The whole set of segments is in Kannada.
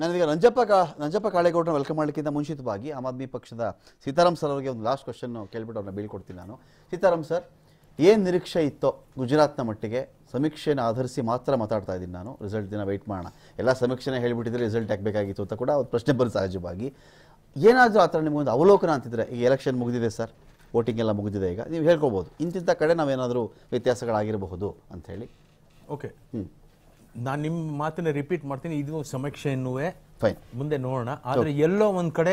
ನನಗೆ ರಂಜಪ್ಪ ಕಾ ನಂಜಪ್ಪ ಕಾಳೇಗೌಡರನ್ನ ವೆಲ್ಕಮ್ ಮಾಡಲಿಕ್ಕಿಂತ ಮುಂಚಿತವಾಗಿ ಆಮ್ ಆದ್ಮಿ ಪಕ್ಷದ ಸೀತಾರಾಮ್ ಸರ್ ಅವರಿಗೆ ಒಂದು ಲಾಸ್ಟ್ ಕ್ವಶನ್ ಕೇಳ್ಬಿಟ್ಟು ಅವ್ರನ್ನ ಬೀಳ್ಕೊಡ್ತೀನಿ ನಾನು ಸೀತಾರಾಮ್ ಸರ್ ಏನು ನಿರೀಕ್ಷೆ ಇತ್ತೋ ಗುಜರಾತ್ನ ಮಟ್ಟಿಗೆ ಸಮೀಕ್ಷೆಯನ್ನು ಆಧರಿಸಿ ಮಾತ್ರ ಮಾತಾಡ್ತಾ ಇದ್ದೀನಿ ನಾನು ರಿಸಲ್ಟ್ ದಿನ ವೆಯ್ಟ್ ಮಾಡೋಣ ಎಲ್ಲ ಸಮೀಕ್ಷೆನ ಹೇಳಿಬಿಟ್ಟಿದ್ರೆ ರಿಸಲ್ಟ್ ಹಾಕಬೇಕಾಗಿತ್ತು ಅಂತ ಕೂಡ ಅವ್ರು ಪ್ರಶ್ನೆ ಬರೋ ಸಹಜವಾಗಿ ಏನಾದರೂ ಆ ಥರ ಒಂದು ಅವಲೋಕನ ಅಂತಿದ್ರೆ ಈಗ ಎಲೆಕ್ಷನ್ ಮುಗಿದಿದೆ ಸರ್ ವೋಟಿಂಗ್ ಎಲ್ಲ ಮುಗಿದಿದೆ ಈಗ ನೀವು ಹೇಳ್ಕೊಬೋದು ಇಂತಿಂಥ ಕಡೆ ನಾವೇನಾದರೂ ವ್ಯತ್ಯಾಸಗಳಾಗಿರಬಹುದು ಅಂಥೇಳಿ ಓಕೆ ಹ್ಞೂ ನಾನು ನಿಮ್ಮ ಮಾತನ್ನ ರಿಪೀಟ್ ಮಾಡ್ತೀನಿ ಇದು ಫೈನ್ ಮುಂದೆ ನೋಡೋಣ ಆದರೆ ಎಲ್ಲೋ ಒಂದು ಕಡೆ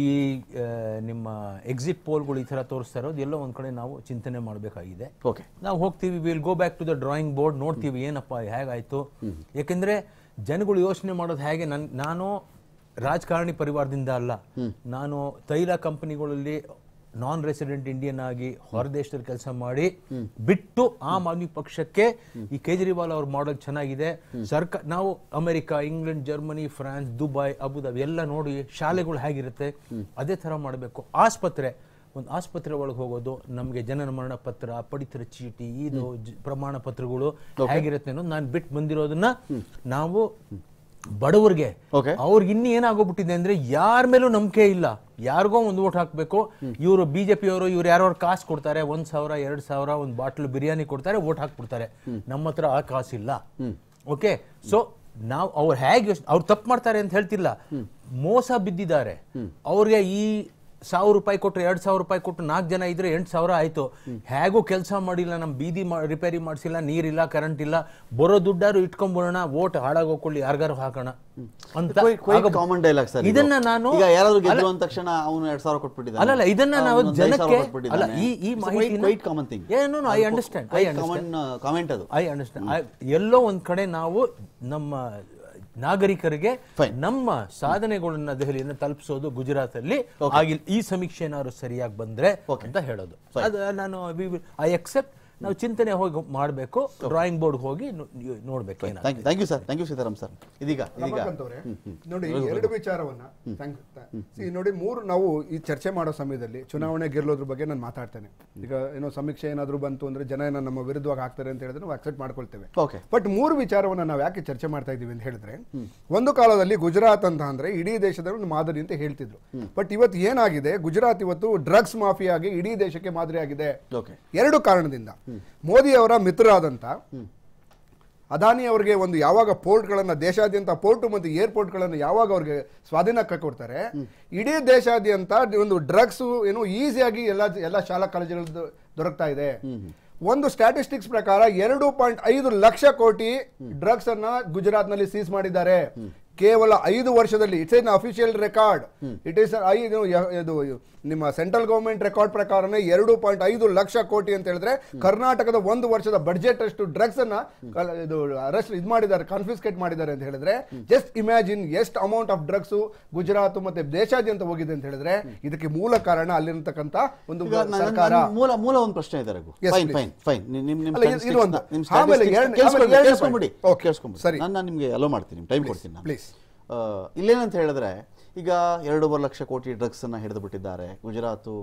ಈ ನಿಮ್ಮ ಎಕ್ಸಿಟ್ ಪೋಲ್ಗಳು ಈ ಥರ ತೋರಿಸ್ತಾ ಇರೋದು ಎಲ್ಲೋ ಒಂದು ಕಡೆ ನಾವು ಚಿಂತನೆ ಮಾಡಬೇಕಾಗಿದೆ ಓಕೆ ನಾವು ಹೋಗ್ತೀವಿ will go back to the drawing board ನೋಡ್ತೀವಿ ಏನಪ್ಪ ಹೇಗಾಯಿತು ಯಾಕೆಂದರೆ ಜನಗಳು ಯೋಚನೆ ಮಾಡೋದು ಹೇಗೆ ನನ್ನ ನಾನು ರಾಜಕಾರಣಿ ಪರಿವಾರದಿಂದ ಅಲ್ಲ ನಾನು ತೈಲ ಕಂಪನಿಗಳಲ್ಲಿ ನಾನ್ ರೆಸಿಡೆಂಟ್ ಇಂಡಿಯನ್ ಆಗಿ ದೇಶದಲ್ಲಿ ಕೆಲಸ ಮಾಡಿ ಬಿಟ್ಟು ಆಮ್ ಆದ್ಮಿ ಪಕ್ಷಕ್ಕೆ ಈ ಕೇಜ್ರಿವಾಲ್ ಅವ್ರ ಮಾಡಲ್ ಚೆನ್ನಾಗಿದೆ ಸರ್ಕಾರ ನಾವು America England Germany France Dubai Abu Dhabi ಎಲ್ಲ ನೋಡಿ ಶಾಲೆಗಳು ಹೇಗಿರುತ್ತೆ ಅದೇ ತರ ಮಾಡಬೇಕು ಆಸ್ಪತ್ರೆ ಒಂದು ಆಸ್ಪತ್ರೆ ಒಳಗೆ ಹೋಗೋದು ನಮಗೆ ಜನನ ಮರಣ ಪತ್ರ ಪಡಿತರ ಚೀಟಿ ಇದು ಪ್ರಮಾಣ ಪತ್ರಗಳು ಹೇಗಿರುತ್ತೆ ಅನ್ನೋದು ನಾನು ಬಿಟ್ಟು ಬಂದಿರೋದನ್ನ ನಾವು ಬಡವರಿಗೆ ಅವ್ರಿಗೆ ಇನ್ನು ಏನಾಗೋಗ್ಬಿಟ್ಟಿದೆ ಅಂದ್ರೆ ಯಾರ ಮೇಲೂ ನಂಬಿಕೆ ಇಲ್ಲ ಯಾರಿಗೋ ಒಂದು ಓಟ್ ಹಾಕ್ಬೇಕು ಇವರು ಬಿಜೆಪಿಯವರು ಇವ್ರು ಯಾರು ಕಾಸು ಕೊಡ್ತಾರೆ ಒಂದ್ ಸಾವಿರ ಎರಡ್ ಸಾವಿರ ಒಂದು ಬಾಟ್ಲು ಬಿರಿಯಾನಿ ಕೊಡ್ತಾರೆ ಓಟ್ ಹಾಕ್ಬಿಡ್ತಾರೆ ನಮ್ಮ ಹತ್ರ ಆ ಇಲ್ಲ ಓಕೆ ಸೊ ನಾವು ಅವ್ರು ಹೇಗೆ ಅವ್ರು ತಪ್ಪು ಮಾಡ್ತಾರೆ ಅಂತ ಹೇಳ್ತಿಲ್ಲ ಮೋಸ ಬಿದ್ದಿದ್ದಾರೆ ಅವ್ರಿಗೆ ಈ ಸಾವಿರ ರೂಪಾಯಿ ಕೊಟ್ಟರೆ ಎರಡು ಸಾವಿರ ರೂಪಾಯಿ ಕೊಟ್ಟು ನಾಲ್ಕು ಜನ ಇದ್ರೆ ಎಂಟು ಸಾವಿರ ಆಯಿತು ಹೇಗೂ ಕೆಲಸ ಮಾಡಿಲ್ಲ ನಮ್ಮ ಬೀದಿ ರಿಪೇರಿ ಮಾಡಿಸಿಲ್ಲ ನೀರಿಲ್ಲ ಕರೆಂಟ್ ಇಲ್ಲ ಬರೋ ದುಡ್ಡಾರು ಇಟ್ಕೊಂಡ್ಬಿಡೋಣ ಓಟ್ ಹಾಳಾಗೋಕೊಳ್ಳಿ ಯಾರಿಗಾರು ಹಾಕೋಣ ಅಂತ ಕಾಮನ್ ಡೈಲಾಗ್ ಸರ್ ಇದನ್ನ ನಾನು ಈಗ ಯಾರಾದ್ರೂ ಗೆದ್ದು ಅಂದ ತಕ್ಷಣ ಅವನು ಎರಡು ಸಾವಿರ ಕೊಟ್ಬಿಟ್ಟಿದ್ದಾನೆ ಅಲ್ಲ ಇದನ್ನ ನಾವು ಜನಕ್ಕೆ ಅಲ್ಲ ಈ ಈ ಮಾಹಿತಿ ಕ್ವೈಟ್ ಕಾಮನ್ ಥಿಂಗ್ ಏನೋ I understand I understand comment ಅದು ಐ ಅಂಡರ್ಸ್ಟ್ಯಾಂಡ್ ಎಲ್ಲೋ ಒಂದು ಕಡೆ ನಾವು ನಮ್ಮ ನಾಗರಿಕರಿಗೆ ನಮ್ಮ ಸಾಧನೆಗಳನ್ನ ದೆಹಲಿಯನ್ನು ತಲುಪಿಸೋದು ಗುಜರಾತ್ ಅಲ್ಲಿ ಆಗಿಲ್ಲ ಈ ಸಮೀಕ್ಷೆ ಏನಾದ್ರು ಸರಿಯಾಗಿ ಬಂದ್ರೆ ಅಂತ ಹೇಳೋದು ನಾನು ಐ ಎಕ್ಸೆಪ್ಟ್ ನಾವು ಚಿಂತನೆ ಹೋಗಿ ಮಾಡಬೇಕು ಡ್ರಾಯಿಂಗ್ ಬೋರ್ಡ್ ಹೋಗಿ ನೋಡ್ಬೇಕು thank you sir thank you Sitaram sir ಇದೀಗ ನೋಡಿ ಎರಡು ವಿಚಾರವನ್ನ ನೋಡಿ ಮೂರು ನಾವು ಈ ಚರ್ಚೆ ಮಾಡೋ ಸಮಯದಲ್ಲಿ ಚುನಾವಣೆ ಗೆಲ್ಲೋದ್ರ ಬಗ್ಗೆ ನಾನು ಮಾತಾಡ್ತೇನೆ ಈಗ ಏನೋ ಸಮೀಕ್ಷೆ ಏನಾದರೂ ಬಂತು ಅಂದ್ರೆ ಜನ ಏನೋ ನಮ್ಮ ವಿರುದ್ಧವಾಗಿ ಹಾಕ್ತಾರೆ ಅಂತ ಹೇಳಿದ್ರೆ ನಾವು ಅಕ್ಸೆಪ್ಟ್ ಮಾಡ್ಕೊಳ್ತೇವೆ ಬಟ್ ಮೂರು ವಿಚಾರವನ್ನ ನಾವು ಯಾಕೆ ಚರ್ಚೆ ಮಾಡ್ತಾ ಇದೀವಿ ಅಂತ ಹೇಳಿದ್ರೆ ಒಂದು ಕಾಲದಲ್ಲಿ ಗುಜರಾತ್ ಅಂತ ಅಂದ್ರೆ ಇಡೀ ದೇಶದ ಒಂದು ಮಾದರಿ ಅಂತ ಹೇಳ್ತಿದ್ರು ಬಟ್ ಇವತ್ತು ಏನಾಗಿದೆ ಗುಜರಾತ್ ಇವತ್ತು ಡ್ರಗ್ಸ್ ಮಾಫಿಯಾಗಿ ಇಡೀ ದೇಶಕ್ಕೆ ಮಾದರಿ ಆಗಿದೆ ಎರಡು ಕಾರಣದಿಂದ ಮೋದಿ ಅವರ ಆದಂತ ಅದಾನಿ ಅವರಿಗೆ ಒಂದು ಯಾವಾಗ ಪೋರ್ಟ್ಗಳನ್ನು ದೇಶಾದ್ಯಂತ ಪೋರ್ಟು ಮತ್ತು ಏರ್ಪೋರ್ಟ್ಗಳನ್ನು ಯಾವಾಗ ಅವ್ರಿಗೆ ಸ್ವಾಧೀನಕ್ಕೆ ಕೊಡ್ತಾರೆ ಇಡೀ ದೇಶಾದ್ಯಂತ ಒಂದು ಡ್ರಗ್ಸು ಏನು ಈಸಿಯಾಗಿ ಎಲ್ಲ ಎಲ್ಲ ಶಾಲಾ ಕಾಲೇಜುಗಳು ದೊರಕ್ತಾ ಇದೆ ಒಂದು ಸ್ಟ್ಯಾಟಿಸ್ಟಿಕ್ಸ್ ಪ್ರಕಾರ ಎರಡು ಪಾಯಿಂಟ್ ಐದು ಲಕ್ಷ ಕೋಟಿ ಡ್ರಗ್ಸ್ ಅನ್ನ ಗುಜರಾತ್ ನಲ್ಲಿ ಸೀಸ್ ಮಾಡಿದ್ದಾರೆ ಕೇವಲ ಐದು ವರ್ಷದಲ್ಲಿ it's an official record it is ಐದು ನಿಮ್ಮ ಸೆಂಟ್ರಲ್ ಗವರ್ಮೆಂಟ್ ರೆಕಾರ್ಡ್ ಪ್ರಕಾರನೇ ಎರಡು ಪಾಯಿಂಟ್ ಐದು ಲಕ್ಷ ಕೋಟಿ ಅಂತ ಹೇಳಿದ್ರೆ ಕರ್ನಾಟಕದ ಒಂದು ವರ್ಷದ ಬಡ್ಜೆಟ್ ಅಷ್ಟು ಡ್ರಗ್ಸ್ ಅನ್ನ ಇದು ಅರೆಸ್ಟ್ ಇದು ಮಾಡಿದ್ದಾರೆ ಕಾನ್ಫಿಸ್ಕೇಟ್ ಮಾಡಿದ್ದಾರೆ ಅಂತ ಹೇಳಿದ್ರೆ ಜಸ್ಟ್ ಇಮ್ಯಾಜಿನ್ ಎಷ್ಟು ಅಮೌಂಟ್ ಆಫ್ ಡ್ರಗ್ಸ್ ಗುಜರಾತ್ ಮತ್ತೆ ದೇಶಾದ್ಯಂತ ಹೋಗಿದೆ ಅಂತ ಹೇಳಿದ್ರೆ ಇದಕ್ಕೆ ಮೂಲ ಕಾರಣ ಅಲ್ಲಿರತಕ್ಕಂತ ಒಂದು ಸರ್ಕಾರ ಮೂಲ ಮೂಲ ಒಂದು ಪ್ರಶ್ನೆ ಇದೆ ಸರಿ ನಾನು ನಿಮಗೆ ಅಲೋ ಮಾಡ್ತೀನಿ ಟೈಮ್ ಕೊಡ್ತೀನಿ ಪ್ಲೀಸ್ ಇಲ್ಲೇನಂತ ಹೇಳಿದ್ರೆ ಈಗ ಎರಡೂವರೆ ಲಕ್ಷ ಕೋಟಿ ಡ್ರಗ್ಸನ್ನು ಹಿಡಿದು ಬಿಟ್ಟಿದ್ದಾರೆ ಗುಜರಾತು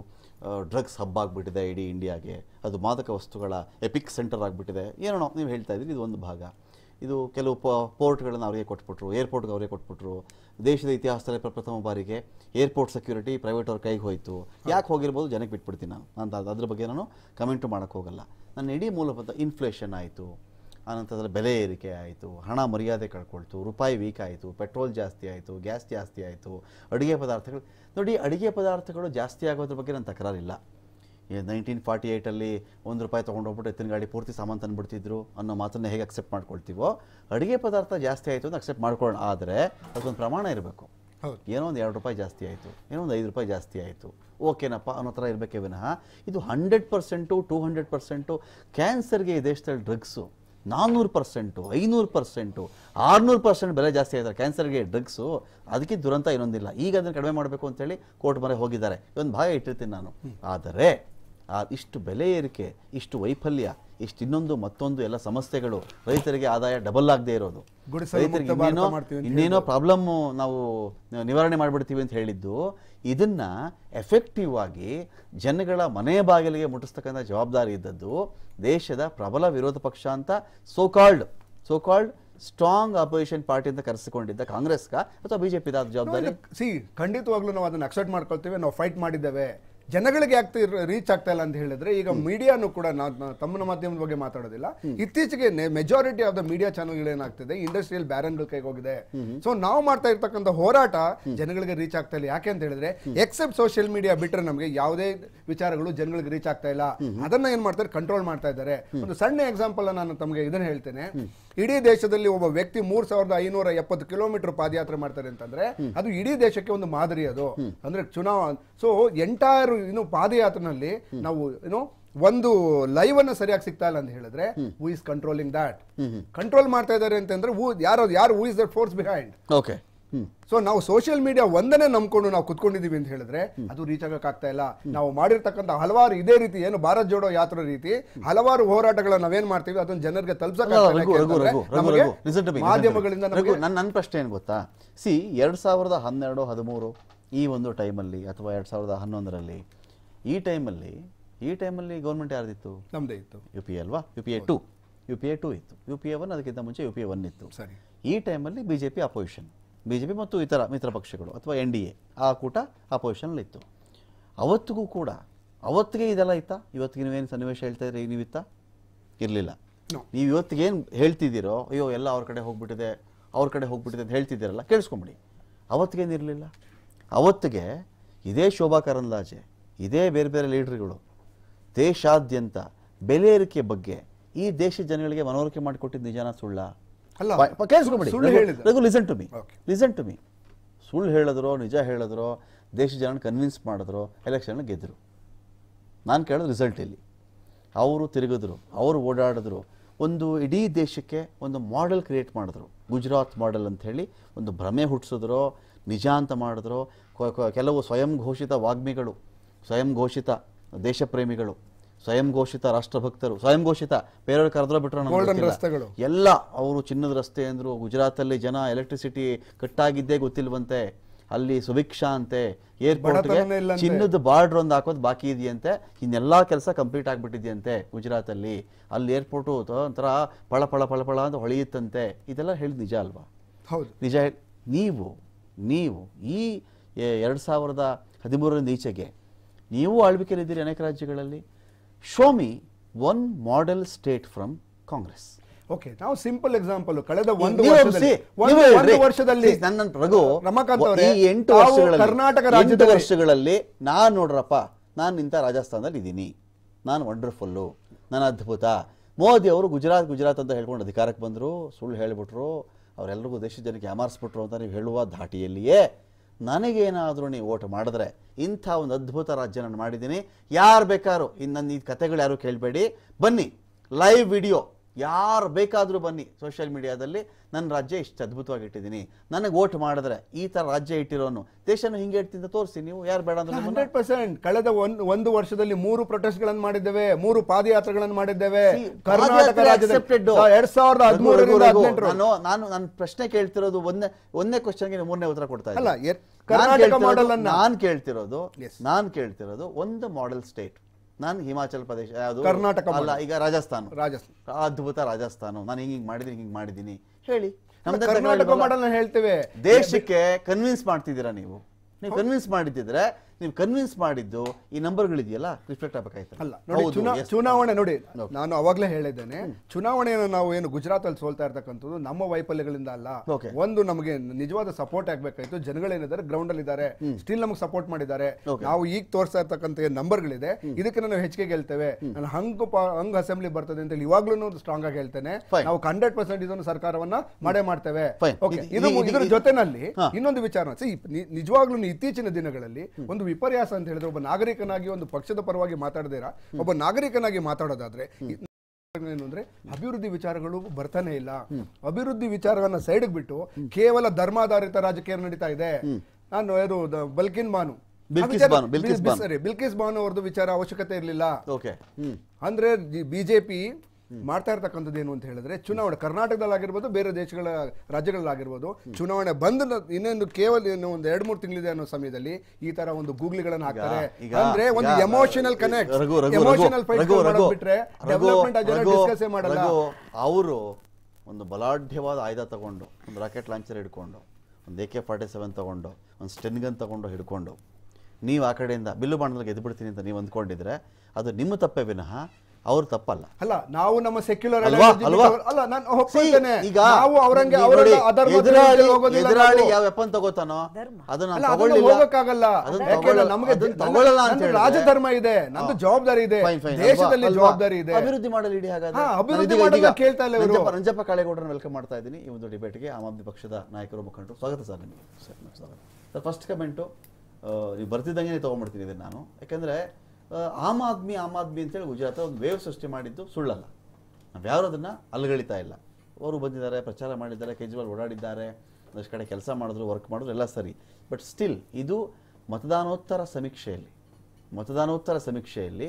ಡ್ರಗ್ಸ್ ಹಬ್ ಆಗಿಬಿಟ್ಟಿದೆ ಇಡೀ ಇಂಡಿಯಾಗೆ ಅದು ಮಾದಕ ವಸ್ತುಗಳ ಎಪಿಕ್ ಸೆಂಟರ್ ಆಗಿಬಿಟ್ಟಿದೆ ಏನೋ ನೀವು ಹೇಳ್ತಾ ಇದ್ದೀರಿ ಇದು ಒಂದು ಭಾಗ ಇದು ಕೆಲವು ಪ ಪೋರ್ಟ್ಗಳನ್ನು ಅವರಿಗೆ ಕೊಟ್ಬಿಟ್ರು ಏರ್ಪೋರ್ಟ್ಗೆ ಅವರಿಗೆ ಕೊಟ್ಬಿಟ್ರು ದೇಶದ ಇತಿಹಾಸದಲ್ಲಿ ಪ್ರಪ್ರಥಮ ಬಾರಿಗೆ ಏರ್ಪೋರ್ಟ್ ಸೆಕ್ಯೂರಿಟಿ ಪ್ರೈವೇಟ್ ಅವ್ರ ಕೈಗೆ ಹೋಯಿತು ಯಾಕೆ ಹೋಗಿರ್ಬೋದು ಜನಕ್ಕೆ ಬಿಟ್ಬಿಡ್ತೀನಿ ನಾನು ನಾನು ಅದ್ರ ಬಗ್ಗೆ ನಾನು ಕಮೆಂಟು ಮಾಡೋಕ್ಕೆ ಹೋಗಲ್ಲ ನನ್ನ ಇಡೀ ಮೂಲಭೂತ ಇನ್ಫ್ಲೇಷನ್ ಆಯಿತು ಆನಂತರದಲ್ಲಿ ಬೆಲೆ ಏರಿಕೆ ಆಯಿತು ಹಣ ಮರ್ಯಾದೆ ಕಳ್ಕೊಳ್ತು ರೂಪಾಯಿ ವೀಕ್ ಆಯಿತು ಪೆಟ್ರೋಲ್ ಜಾಸ್ತಿ ಆಯಿತು ಗ್ಯಾಸ್ ಜಾಸ್ತಿ ಆಯಿತು ಅಡುಗೆ ಪದಾರ್ಥಗಳು ನೋಡಿ ಅಡುಗೆ ಪದಾರ್ಥಗಳು ಜಾಸ್ತಿ ಆಗೋದ್ರ ಬಗ್ಗೆ ನಾನು ತಕರಾರಿಲ್ಲ ನೈನ್ಟೀನ್ ಫಾರ್ಟಿ ಏಯ್ಟಲ್ಲಿ ಒಂದು ರೂಪಾಯಿ ತೊಗೊಂಡೋಗ್ಬಿಟ್ಟು ಎತ್ತಿನ ಗಾಡಿ ಪೂರ್ತಿ ಸಾಮಾನು ತಂದುಬಿಡ್ತಿದ್ರು ಅನ್ನೋ ಮಾತನ್ನು ಹೇಗೆ ಅಕ್ಸೆಪ್ಟ್ ಮಾಡ್ಕೊಳ್ತೀವೋ ಅಡುಗೆ ಪದಾರ್ಥ ಜಾಸ್ತಿ ಆಯಿತು ಅಂತ ಅಕ್ಸೆಪ್ಟ್ ಮಾಡ್ಕೊಳ್ಳೋಣ ಆದರೆ ಅದೊಂದು ಪ್ರಮಾಣ ಇರಬೇಕು ಏನೋ ಒಂದು ಎರಡು ರೂಪಾಯಿ ಜಾಸ್ತಿ ಆಯಿತು ಏನೋ ಒಂದು ಐದು ರೂಪಾಯಿ ಜಾಸ್ತಿ ಆಯಿತು ಓಕೆನಪ್ಪ ಅನ್ನೋ ಥರ ಇರಬೇಕೇ ವಿನಃ ಇದು hundred percent two hundred percent ಕ್ಯಾನ್ಸರ್ಗೆ ಈ ದೇಶದಲ್ಲಿ ಡ್ರಗ್ಸು ನಾನ್ನೂರು ಪರ್ಸೆಂಟು ಐನೂರು ಪರ್ಸೆಂಟು ಆರುನೂರು ಪರ್ಸೆಂಟ್ ಬೆಲೆ ಜಾಸ್ತಿ ಕ್ಯಾನ್ಸರ್ ಕ್ಯಾನ್ಸರ್ಗೆ ಡ್ರಗ್ಸು ಅದಕ್ಕೆ ದುರಂತ ಇನ್ನೊಂದಿಲ್ಲ ಈಗ ಅದನ್ನು ಕಡಿಮೆ ಮಾಡಬೇಕು ಅಂತೇಳಿ ಕೋರ್ಟ್ ಮೊರೆ ಹೋಗಿದ್ದಾರೆ ಇದೊಂದು ಭಾಗ ಇಟ್ಟಿರ್ತೀನಿ ನಾನು ಆದರೆ ಇಷ್ಟು ಬೆಲೆ ಏರಿಕೆ ಇಷ್ಟು ವೈಫಲ್ಯ ಇಷ್ಟಿನ್ನೊಂದು ಇನ್ನೊಂದು ಮತ್ತೊಂದು ಎಲ್ಲ ಸಮಸ್ಯೆಗಳು ರೈತರಿಗೆ ಆದಾಯ ಡಬಲ್ ಆಗದೆ ಇರೋದು ರೈತರಿಗೆ ಇನ್ನೇನೋ ಇನ್ನೇನೋ ಪ್ರಾಬ್ಲಮ್ ನಾವು ನಿವಾರಣೆ ಮಾಡಿಬಿಡ್ತೀವಿ ಅಂತ ಹೇಳಿದ್ದು ಇದನ್ನ ಎಫೆಕ್ಟಿವ್ ಆಗಿ ಜನಗಳ ಮನೆ ಬಾಗಿಲಿಗೆ ಮುಟ್ಟಿಸ್ತಕ್ಕಂಥ ಜವಾಬ್ದಾರಿ ಇದ್ದದ್ದು ದೇಶದ ಪ್ರಬಲ ವಿರೋಧ ಪಕ್ಷ ಅಂತ so called so called strong opposition party ಅಂತ ಕರೆಸಿಕೊಂಡಿದ್ದ ಕಾಂಗ್ರೆಸ್ಗ ಅಥವಾ ಬಿಜೆಪಿ ಜವಾಬ್ದಾರಿ ಸಿ ಖಂಡಿತವಾಗ್ಲೂ ನಾವು ಅದನ್ನ ಅಕ್ಸೆಪ್ಟ್ ಮಾಡ್ಕೊಳ್ತೇವೆ ನಾವು ಫೈಟ್ ಮಾಡಿದ್ದೇವೆ ಜನಗಳಿಗೆ ರೀಚ್ ಆಗ್ತಾ ಇಲ್ಲ ಅಂತ ಹೇಳಿದ್ರೆ ಈಗ ಮೀಡಿಯಾನು ಕೂಡ ತಮ್ಮನ ಮಾಧ್ಯಮದ ಬಗ್ಗೆ ಮಾತಾಡೋದಿಲ್ಲ ಇತ್ತೀಚೆಗೆ ಮೆಜಾರಿಟಿ ಆಫ್ ದ ಮೀಡಿಯಾ ಚಾನಲ್ಗಳು ಏನಾಗ್ತಿದೆ ಇಂಡಸ್ಟ್ರಿಯಲ್ ಬ್ಯಾರನ್ ಕೈಗೆ ಹೋಗಿದೆ ಸೊ ನಾವು ಮಾಡ್ತಾ ಇರ್ತಕ್ಕಂಥ ಹೋರಾಟ ಜನಗಳಿಗೆ ರೀಚ್ ಆಗ್ತಾ ಇಲ್ಲ ಯಾಕೆ ಅಂತ ಹೇಳಿದ್ರೆ ಎಕ್ಸೆಪ್ಟ್ ಸೋಷಿಯಲ್ ಮೀಡಿಯಾ ಬಿಟ್ಟರೆ ನಮಗೆ ಯಾವುದೇ ವಿಚಾರಗಳು ಜನಗಳಿಗೆ ರೀಚ್ ಆಗ್ತಾ ಇಲ್ಲ ಅದನ್ನ ಏನ್ ಮಾಡ್ತಾರೆ ಕಂಟ್ರೋಲ್ ಮಾಡ್ತಾ ಇದ್ದಾರೆ ಒಂದು ಸಣ್ಣ ಎಕ್ಸಾಂಪಲ್ ನಾನು ತಮಗೆ ಇದನ್ನ ಹೇಳ್ತೇನೆ ಇಡೀ ದೇಶದಲ್ಲಿ ಒಬ್ಬ ವ್ಯಕ್ತಿ ಮೂರ್ ಸಾವಿರದ ಐನೂರ ಎಪ್ಪತ್ತು ಕಿಲೋಮೀಟರ್ ಪಾದಯಾತ್ರೆ ಮಾಡ್ತಾರೆ ಅಂತಂದ್ರೆ ಅದು ಇಡೀ ದೇಶಕ್ಕೆ ಒಂದು ಮಾದರಿ ಅದು ಅಂದ್ರೆ ಚುನಾವಣೆ ಸೊ ಎಂಟೈರ್ ಏನಾದರೂ ಇನ್ನು ಪಾದಯಾತ್ರೆನಲ್ಲಿ ನಾವು ಏನು ಒಂದು ಲೈವ್ ಅನ್ನ ಸರಿಯಾಗಿ ಸಿಗ್ತಾ ಇಲ್ಲ ಅಂತ ಹೇಳಿದ್ರೆ who is controlling that control ಮಾಡ್ತಾ ಇದ್ದಾರೆ ಅಂತಂದ್ರೆ ಯಾರು ಯಾರು who is that force behind okay so ನಾವು ಸೋಷಿಯಲ್ ಮೀಡಿಯಾ ಒಂದನೇ ನಂಬ್ಕೊಂಡು ನಾವು ಕುತ್ಕೊಂಡಿದೀವಿ ಅಂತ ಹೇಳಿದ್ರೆ ಅದು ರೀಚ್ ಆಗಕ್ಕಾಗ್ತಾ ಇಲ್ಲ ನಾವು ಮಾಡಿರ್ತಕ್ಕಂಥ ಹಲವಾರು ಇದೇ ರೀತಿ ಏನು ಭಾರತ್ ಜೋಡೋ ಯಾತ್ರೆ ರೀತಿ ಹಲವಾರು ಹೋರಾಟಗಳನ್ನ ನಾವೇನ್ ಮಾಡ್ತೀವಿ ಅದನ್ನ ಜನರಿಗೆ ತಲುಪಿಸಕ್ಕೆ ಮಾಧ್ಯಮಗಳಿಂದ ನನ್ನ ಪ್ರಶ್ನೆ ಏನ್ ಗೊತ್ತಾ ಸಿ ಎರಡ್ ಸಾವಿರದ ಹನ್ನೆರಡು ಹದಿಮೂರು ಈ ಒಂದು ಟೈಮಲ್ಲಿ ಅಥವಾ ಎರಡು ಸಾವಿರದ ಹನ್ನೊಂದರಲ್ಲಿ ಈ ಟೈಮಲ್ಲಿ ಈ ಟೈಮಲ್ಲಿ ಗೌರ್ಮೆಂಟ್ ಯಾರ್ದಿತ್ತು ನಮ್ಮದೇ ಇತ್ತು ಯು ಪಿ ಎ ಅಲ್ವಾ U P A two U P A two ಇತ್ತು ಯು ಪಿ ಎ ಒನ್ ಅದಕ್ಕಿಂತ ಮುಂಚೆ ಯು ಪಿ ಎ ಒನ್ ಇತ್ತು ಸರಿ ಈ ಟೈಮಲ್ಲಿ B J P opposition B J P ಮತ್ತು ಇತರ ಮಿತ್ರ ಪಕ್ಷಗಳು ಅಥವಾ ಎನ್ ಡಿ ಎ ಆ ಕೂಟ ಇತ್ತು ಅವತ್ತಿಗೂ ಕೂಡ ಅವತ್ತಿಗೆ ಇದೆಲ್ಲ ಇತ್ತಾ ಇವತ್ತಿಗೆ ನೀವೇನು ಸನ್ನಿವೇಶ ಹೇಳ್ತಾ ಇದ್ರಿ ನೀವಿತ್ತಾ ಇರಲಿಲ್ಲ ನೀವು ಇವತ್ತಿಗೆ ಏನು ಹೇಳ್ತಿದ್ದೀರೋ ಅಯ್ಯೋ ಎಲ್ಲ ಅವ್ರ ಕಡೆ ಹೋಗ್ಬಿಟ್ಟಿದೆ ಅವ್ರ ಕಡೆ ಹೋಗ್ಬಿಟ್ಟಿದೆ ಅಂತ ಹೇಳ್ತಿದ್ದೀರಲ್ಲ ಕೇಳಿಸ್ಕೊಂಬಿಡಿ ಇರಲಿಲ್ಲ ಅವತ್ತಿಗೆ ಇದೇ ಶೋಭಾ ಕರಂದ್ಲಾಜೆ ಇದೇ ಬೇರೆ ಬೇರೆ ಲೀಡ್ರ್ಗಳು ದೇಶಾದ್ಯಂತ ಬೆಲೆ ಏರಿಕೆ ಬಗ್ಗೆ ಈ ದೇಶ ಜನಗಳಿಗೆ ಮನವರಿಕೆ ಮಾಡಿಕೊಟ್ಟಿದ್ದು ನಿಜಾನ ಸುಳ್ಳ listen to me listen to me ಸುಳ್ಳು ಹೇಳಿದ್ರು ನಿಜ ಹೇಳಿದ್ರು ದೇಶ ಜನ ಕನ್ವಿನ್ಸ್ ಮಾಡಿದ್ರು ಎಲೆಕ್ಷನ್ ಗೆದ್ದರು ನಾನು ಕೇಳೋದು ರಿಸಲ್ಟ್ ಇಲ್ಲಿ ಅವರು ತಿರುಗಿದ್ರು ಅವರು ಓಡಾಡಿದ್ರು ಒಂದು ಇಡೀ ದೇಶಕ್ಕೆ ಒಂದು ಮಾಡೆಲ್ ಕ್ರಿಯೇಟ್ ಮಾಡಿದ್ರು ಗುಜರಾತ್ ಮಾಡೆಲ್ ಹೇಳಿ ಒಂದು ಭ್ರಮೆ ಹುಟ್ಟಿಸಿದ್ರು ನಿಜ ಅಂತ ಮಾಡಿದ್ರು ಕೆಲವು ಸ್ವಯಂ ಘೋಷಿತ ವಾಗ್ಮಿಗಳು ಸ್ವಯಂ ಘೋಷಿತ ದೇಶಪ್ರೇಮಿಗಳು ಸ್ವಯಂ ಘೋಷಿತ ರಾಷ್ಟ್ರಭಕ್ತರು ಸ್ವಯಂ ಘೋಷಿತ ಬೇರೆಯವ್ರು ಕರೆದ್ರೆ ಬಿಟ್ಟರೆ ಎಲ್ಲ ಅವರು ಚಿನ್ನದ ರಸ್ತೆ ಅಂದರು ಗುಜರಾತಲ್ಲಿ ಜನ ಎಲೆಕ್ಟ್ರಿಸಿಟಿ ಕಟ್ಟಾಗಿದ್ದೇ ಗೊತ್ತಿಲ್ವಂತೆ ಅಲ್ಲಿ ಸುಭಿಕ್ಷಾ ಅಂತೆ ಏರ್ಪೋರ್ಟ್ಗೆ ಚಿನ್ನದ ಬಾರ್ಡ್ರ್ ಒಂದು ಹಾಕೋದು ಬಾಕಿ ಇದೆಯಂತೆ ಇನ್ನೆಲ್ಲ ಕೆಲಸ ಕಂಪ್ಲೀಟ್ ಆಗಿಬಿಟ್ಟಿದೆಯಂತೆ ಗುಜರಾತಲ್ಲಿ ಅಲ್ಲಿ ಏರ್ಪೋರ್ಟು ಒಂಥರ ಪಳ ಪಳ ಪಳ ಅಂತ ಹೊಳೆಯುತ್ತಂತೆ ಇದೆಲ್ಲ ಹೇಳಿದ ನಿಜ ಅಲ್ವಾ ಹೌದು ನಿಜ ನೀವು ನೀವು ಈ ಎರಡು ಸಾವಿರದ ಹದಿಮೂರರಿಂದ ಈಚೆಗೆ ನೀವು ಆಳ್ವಿಕೆಯಲ್ಲಿದ್ದೀರಿ ಅನೇಕ ರಾಜ್ಯಗಳಲ್ಲಿ show me one model state from Congress okay ನಾವು ಸಿಂಪಲ್ ಎಕ್ಸಾಂಪಲ್ ಕಳೆದ ಒಂದು ವರ್ಷದಲ್ಲಿ ನನ್ನ ರಘು ಎಂಟು ವರ್ಷಗಳಲ್ಲಿ ಕರ್ನಾಟಕ ರಾಜ್ಯದ ವರ್ಷಗಳಲ್ಲಿ ನಾನು ನೋಡ್ರಪ್ಪ ನಾನು ಇಂಥ ರಾಜಸ್ಥಾನದಲ್ಲಿ ಇದ್ದೀನಿ ನಾನು ವಂಡರ್ಫುಲ್ಲು ನಾನು ಅದ್ಭುತ ಮೋದಿ ಅವರು ಗುಜರಾತ್ ಗುಜರಾತ್ ಅಂತ ಹೇಳ್ಕೊಂಡು ಅಧಿಕಾರಕ್ಕೆ ಬಂದರು ಸುಳ್ಳು ಹೇಳಿಬಿಟ್ರು ಅವರೆಲ್ಲರಿಗೂ ದೇಶ ಜನಕ್ಕೆ ಅಮಾರಿಸ್ಬಿಟ್ರು ಅಂತ ನೀವು ಹೇಳುವ ಧಾಟಿಯಲ್ಲಿಯೇ ನನಗೇನಾದರೂ ನೀವು ಓಟ್ ಮಾಡಿದ್ರೆ ಇಂಥ ಒಂದು ಅದ್ಭುತ ರಾಜ್ಯ ನಾನು ಮಾಡಿದ್ದೀನಿ ಯಾರು ಬೇಕಾದ್ರೂ ಇನ್ನು ನನ್ನ ಈ ಕತೆಗಳು ಯಾರೂ ಕೇಳಬೇಡಿ ಬನ್ನಿ ಲೈವ್ ವಿಡಿಯೋ ಯಾರು ಬೇಕಾದರೂ ಬನ್ನಿ ಸೋಷಿಯಲ್ ಮೀಡಿಯಾದಲ್ಲಿ ನನ್ನ ರಾಜ್ಯ ಇಷ್ಟು ಅದ್ಭುತವಾಗಿ ಇಟ್ಟಿದ್ದೀನಿ ನನಗೆ ಓಟ್ ಮಾಡಿದ್ರೆ ಈ ಥರ ರಾಜ್ಯ ಇಟ್ಟಿರೋನು ದೇಶನ ಹಿಂಗೆ ಇಡ್ತಿಂತ ತೋರಿಸಿ ನೀವು ಯಾರು ಬೇಡ ಅಂದ್ರೆ ಹಂಡ್ರೆಡ್ ಪರ್ಸೆಂಟ್ ಕಳೆದ ಒಂದು ವರ್ಷದಲ್ಲಿ ಮೂರು ಪ್ರೊಟೆಸ್ಟ್ಗಳನ್ನು ಮಾಡಿದ್ದೇವೆ ಮೂರು ಪಾದಯಾತ್ರೆಗಳನ್ನು ಮಾಡಿದ್ದೇವೆ ಕರ್ನಾಟಕ ನಾನು ನಾನು ನನ್ನ ಪ್ರಶ್ನೆ ಕೇಳ್ತಿರೋದು ಒಂದೇ ಒಂದೇ ಕ್ವಶನ್ಗೆ ಮೂರನೇ ಉತ್ತರ ಕೊಡ್ತಾ ಇಲ್ಲ ನಾನು ಕೇಳ್ತಿರೋದು ನಾನು ಕೇಳ್ತಿರೋದು ಒಂದು ಮಾಡೆಲ್ ಸ್ಟೇಟ್ ನಾನು ಹಿಮಾಚಲ್ ಪ್ರದೇಶ ಯಾವುದು ಕರ್ನಾಟಕ ಅಲ್ಲ ಈಗ ರಾಜಸ್ಥಾನ ರಾಜಸ್ಥಾನ ಅದ್ಭುತ ರಾಜಸ್ಥಾನ ನಾನು ಹಿಂಗೆ ಹಿಂಗ್ ಮಾಡಿದ್ದೀನಿ ಹಿಂಗೆ ಮಾಡಿದ್ದೀನಿ ಹೇಳಿ ಕರ್ನಾಟಕ ಹೇಳ್ತೇವೆ ದೇಶಕ್ಕೆ ಕನ್ವಿನ್ಸ್ ಮಾಡ್ತಿದ್ದೀರಾ ನೀವು ನೀವು ಕನ್ವಿನ್ಸ್ ಮಾಡಿದ್ದಿದ್ರೆ ನೀವು ಕನ್ವಿನ್ಸ್ ಮಾಡಿದ್ದು ಈ ನಂಬರ್ಗಳಿದೆಯಲ್ಲ ರಿಫ್ಲೆಕ್ಟ್ ಆಗಬೇಕಾಯ್ತು ಅಲ್ಲ ನೋಡಿ ಚುನಾವಣೆ ನೋಡಿ ನಾನು ಅವಾಗಲೇ ಹೇಳಿದ್ದೇನೆ ಚುನಾವಣೆಯನ್ನು ನಾವು ಏನು ಗುಜರಾತ್ ಅಲ್ಲಿ ಸೋಲ್ತಾ ಇರ್ತಕ್ಕಂಥದ್ದು ನಮ್ಮ ವೈಫಲ್ಯಗಳಿಂದ ಅಲ್ಲ ಒಂದು ನಮಗೆ ನಿಜವಾದ ಸಪೋರ್ಟ್ ಆಗ್ಬೇಕಾಯ್ತು ಜನಗಳೇನಿದ್ದಾರೆ ಗ್ರೌಂಡ್ ಅಲ್ಲಿ ಇದ್ದಾರೆ ಸ್ಟಿಲ್ ನಮಗೆ ಸಪೋರ್ಟ್ ಮಾಡಿದ್ದಾರೆ ನಾವು ಈಗ ತೋರಿಸ್ತಾ ಇರ್ತಕ್ಕಂಥ ನಂಬರ್ಗಳಿದೆ ಇದಕ್ಕೆ ನಾನು ಹೆಚ್ಚಿಗೆ ಗೆಲ್ತೇವೆ ನಾನು ಹಂಗ್ ಹಂಗ್ ಅಸೆಂಬ್ಲಿ ಬರ್ತದೆ ಅಂತ ಹೇಳಿ ಇವಾಗ್ಲೂ ಸ್ಟ್ರಾಂಗ್ ಆಗಿ ಹೇಳ್ತೇನೆ ನಾವು ಹಂಡ್ರೆಡ್ ಪರ್ಸೆಂಟ್ ಇದನ್ನು ಸರ್ಕಾರವನ್ನ ಮಾಡೇ ಮಾಡ್ತೇವೆ ಇದು ಇದರ ಜೊತೆನಲ್ಲಿ ಇನ್ನೊಂದು ವಿಚಾರ ನಿಜವಾಗ್ಲೂ ಇತ್ತೀಚಿನ ದಿನಗಳಲ್ಲಿ ಒಂದು ವಿಪರ್ಯಾಸ ಅಂತ ಹೇಳಿದ್ರೆ ಒಬ್ಬ ನಾಗರಿಕನಾಗಿ ಒಂದು ಪಕ್ಷದ ಪರವಾಗಿ ಮಾತಾಡದಿರ ಒಬ್ಬ ನಾಗರಿಕನಾಗಿ ಮಾತಾಡೋದಾದ್ರೆ ಅಂದ್ರೆ ಅಭಿವೃದ್ಧಿ ವಿಚಾರಗಳು ಬರ್ತಾನೆ ಇಲ್ಲ ಅಭಿವೃದ್ಧಿ ವಿಚಾರಗಳನ್ನ ಸೈಡ್ ಬಿಟ್ಟು ಕೇವಲ ಧರ್ಮಾಧಾರಿತ ರಾಜಕೀಯ ನಡೀತಾ ಇದೆ ನಾನು ಯಾರು ಬಲ್ಕಿನ್ ಬಾನು ಬಿಲ್ಕಿಸ್ ಬಾನು ಅವ್ರದ್ದು ವಿಚಾರ ಅವಶ್ಯಕತೆ ಇರಲಿಲ್ಲ ಅಂದ್ರೆ ಬಿಜೆಪಿ ಮಾಡ್ತಾ ಇರ್ತಕ್ಕಂಥದ್ದು ಏನು ಅಂತ ಹೇಳಿದ್ರೆ ಚುನಾವಣೆ ಕರ್ನಾಟಕದಲ್ಲಿ ಆಗಿರ್ಬೋದು ಬೇರೆ ದೇಶಗಳ ರಾಜ್ಯಗಳಲ್ಲಾಗಿರ್ಬೋದು ಚುನಾವಣೆ ಬಂದ ಇನ್ನೊಂದು ಕೇವಲ ಏನು ಒಂದು ಎರಡು ಮೂರು ತಿಂಗಳಿದೆ ಅನ್ನೋ ಸಮಯದಲ್ಲಿ ಈ ತರ ಒಂದು ಗೂಗ್ಲಿಗಳನ್ನು ಹಾಕ್ತಾರೆ ಅಂದ್ರೆ ಒಂದು ಎಮೋಷನಲ್ ಕನೆಕ್ಟ್ ಎಮೋಷನಲ್ ಬಿಟ್ರೆ ಮಾಡಲ್ಲ ಅವರು ಒಂದು ಬಲಾಢ್ಯವಾದ ಆಯುಧ ತಗೊಂಡು ಒಂದು ರಾಕೆಟ್ ಲಾಂಚರ್ ಹಿಡ್ಕೊಂಡು ಒಂದು ಎ ಕೆ ಫಾರ್ಟಿ ಸೆವೆನ್ ತಗೊಂಡು ಒಂದು ಗನ್ ತಗೊಂಡು ಹಿಡ್ಕೊಂಡು ನೀವು ಆ ಕಡೆಯಿಂದ ಬಿಲ್ಲು ಬಾಣದಲ್ಲಿ ಗೆದ್ದು ಅಂತ ನೀವು ಅಂದ್ಕೊಂಡಿದ್ರೆ ಅದು ನಿಮ್ಮ ತಪ್ಪೇ ವಿನಃ ಅವ್ರು ತಪ್ಪಲ್ಲ ಅಲ್ಲ ನಾವು ನಮ್ಮ ಸೆಕ್ಯುಲರ್ ಅಲ್ವಾ ಅಲ್ಲ ನಾನು ಹೋಗ್ತೇನೆ ಈಗ ನಾವು ಅವರಂಗೆ ಅವರ ಎದುರಾಳಿ ಎದುರಾಳಿ ಯಾವ ವೆಪನ್ ತಗೋತಾನೋ ಅದನ್ನ ತಗೊಳ್ಳಿಲ್ಲ ಹೋಗಕ್ಕಾಗಲ್ಲ ಅದನ್ನ ನಮಗೆ ತಗೊಳ್ಳಲ್ಲ ಅಂತ ರಾಜಧರ್ಮ ಇದೆ ನಮ್ದು ಜವಾಬ್ದಾರಿ ಇದೆ ದೇಶದಲ್ಲಿ ಜವಾಬ್ದಾರಿ ಇದೆ ಅಭಿವೃದ್ಧಿ ಮಾಡಲಿ ಇಡಿ ಹಾಗಾದ್ರೆ ಅಭಿವೃದ್ಧಿ ಮಾಡಲ್ಲ ಕೇಳ್ತಾ ಇಲ್ಲ ಇವರು ರಂಜಪ್ಪ ಕಾಳೇಗೌಡರನ್ನ ವೆಲ್ಕಮ್ ಮಾಡ್ತಾ ಇದ್ದೀನಿ ಈ ಒಂದು ಡಿಬೇಟ್ಗೆ ಆಮ್ ಆದ್ಮಿ ಪಕ್ಷದ ನಾಯಕರು ಮುಖಂಡರು ಸ್ವಾಗತ ಸರ್ ನಿಮಗೆ ಸ್ವಾಗತ ಫಸ್ಟ್ ಕಮೆಂಟು ನೀವು ಬರ್ತಿದ್ದಂಗೆ ತಗೊಂಡ್ಬಿಡ್ತೀನಿ ಇದನ್ನು ನಾನು ಯಾಕಂದ್ರೆ ಆಮ್ ಆದ್ಮಿ ಆಮ್ ಆದ್ಮಿ ಅಂತೇಳಿ ಗುಜರಾತ್ ಒಂದು ವೇವ್ ಸೃಷ್ಟಿ ಮಾಡಿದ್ದು ಸುಳ್ಳಲ್ಲ ನಾವು ಯಾರು ಅದನ್ನು ಅಲ್ಗಳಿತಾ ಇಲ್ಲ ಅವರು ಬಂದಿದ್ದಾರೆ ಪ್ರಚಾರ ಮಾಡಿದ್ದಾರೆ ಕೇಜ್ರಿವಾಲ್ ಓಡಾಡಿದ್ದಾರೆ ಒಂದಷ್ಟು ಕಡೆ ಕೆಲಸ ಮಾಡಿದ್ರು ವರ್ಕ್ ಮಾಡಿದ್ರು ಎಲ್ಲ ಸರಿ ಬಟ್ ಸ್ಟಿಲ್ ಇದು ಮತದಾನೋತ್ತರ ಸಮೀಕ್ಷೆಯಲ್ಲಿ ಮತದಾನೋತ್ತರ ಸಮೀಕ್ಷೆಯಲ್ಲಿ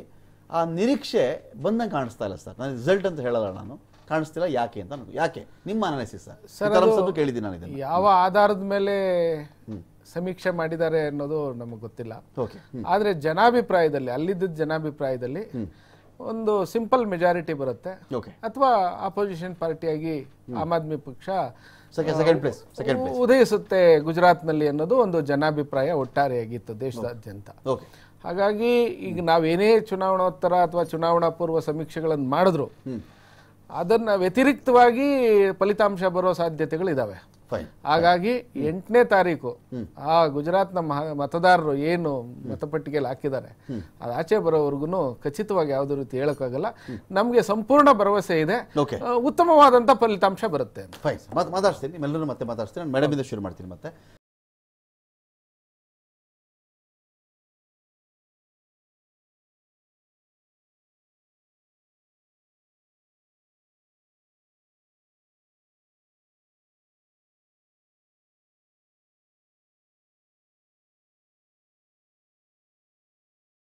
ಆ ನಿರೀಕ್ಷೆ ಬಂದಂಗೆ ಕಾಣಿಸ್ತಾ ಇಲ್ಲ ಸರ್ ನಾನು ರಿಸಲ್ಟ್ ಅಂತ ಹೇಳಲ್ಲ ನಾನು ಕಾಣಿಸ್ತಿಲ್ಲ ಯಾಕೆ ಅಂತ ಯಾಕೆ ನಿಮ್ಮ ಅನಾಲಿಸಿಸ್ ಸರ್ ಕೇಳಿದ್ದೀನಿ ನಾನು ಯಾವ ಆಧಾರದ ಮೇಲೆ ಸಮೀಕ್ಷೆ ಮಾಡಿದ್ದಾರೆ ಅನ್ನೋದು ನಮಗೆ ಗೊತ್ತಿಲ್ಲ ಆದರೆ ಜನಾಭಿಪ್ರಾಯದಲ್ಲಿ ಅಲ್ಲಿದ್ದ ಜನಾಭಿಪ್ರಾಯದಲ್ಲಿ ಒಂದು ಸಿಂಪಲ್ ಮೆಜಾರಿಟಿ ಬರುತ್ತೆ ಅಥವಾ ಅಪೋಸಿಷನ್ ಪಾರ್ಟಿಯಾಗಿ ಆಮ್ ಆದ್ಮಿ ಪಕ್ಷ ಉದಯಿಸುತ್ತೆ ಗುಜರಾತ್ನಲ್ಲಿ ಅನ್ನೋದು ಒಂದು ಜನಾಭಿಪ್ರಾಯ ಒಟ್ಟಾರೆಯಾಗಿತ್ತು ದೇಶದಾದ್ಯಂತ ಹಾಗಾಗಿ ಈಗ ನಾವೇನೇ ಚುನಾವಣೋತ್ತರ ಅಥವಾ ಚುನಾವಣಾ ಪೂರ್ವ ಸಮೀಕ್ಷೆಗಳನ್ನು ಮಾಡಿದ್ರು ಅದನ್ನ ವ್ಯತಿರಿಕ್ತವಾಗಿ ಫಲಿತಾಂಶ ಬರೋ ಇದಾವೆ ಹಾಗಾಗಿ ಎಂಟನೇ ತಾರೀಕು ಆ ಗುಜರಾತ್ನ ಮತದಾರರು ಏನು ಮತಪಟ್ಟಿಗೆಯಲ್ಲಿ ಹಾಕಿದ್ದಾರೆ ಅದು ಆಚೆ ಬರೋವರೆಗೂ ಖಚಿತವಾಗಿ ಯಾವ್ದು ರೀತಿ ಹೇಳೋಕ್ಕಾಗಲ್ಲ ನಮಗೆ ಸಂಪೂರ್ಣ ಭರವಸೆ ಇದೆ ಉತ್ತಮವಾದಂಥ ಫಲಿತಾಂಶ ಬರುತ್ತೆ ಮಾತಾಡ್ತೀನಿ ನಿಮ್ಮೆಲ್ಲರೂ ಮತ್ತೆ ಮಾತಾಡ್ತೀನಿ ನಾನು ಮೇಡಮ್ ಶುರು ಮಾಡ್ತೀನಿ ಮತ್ತೆ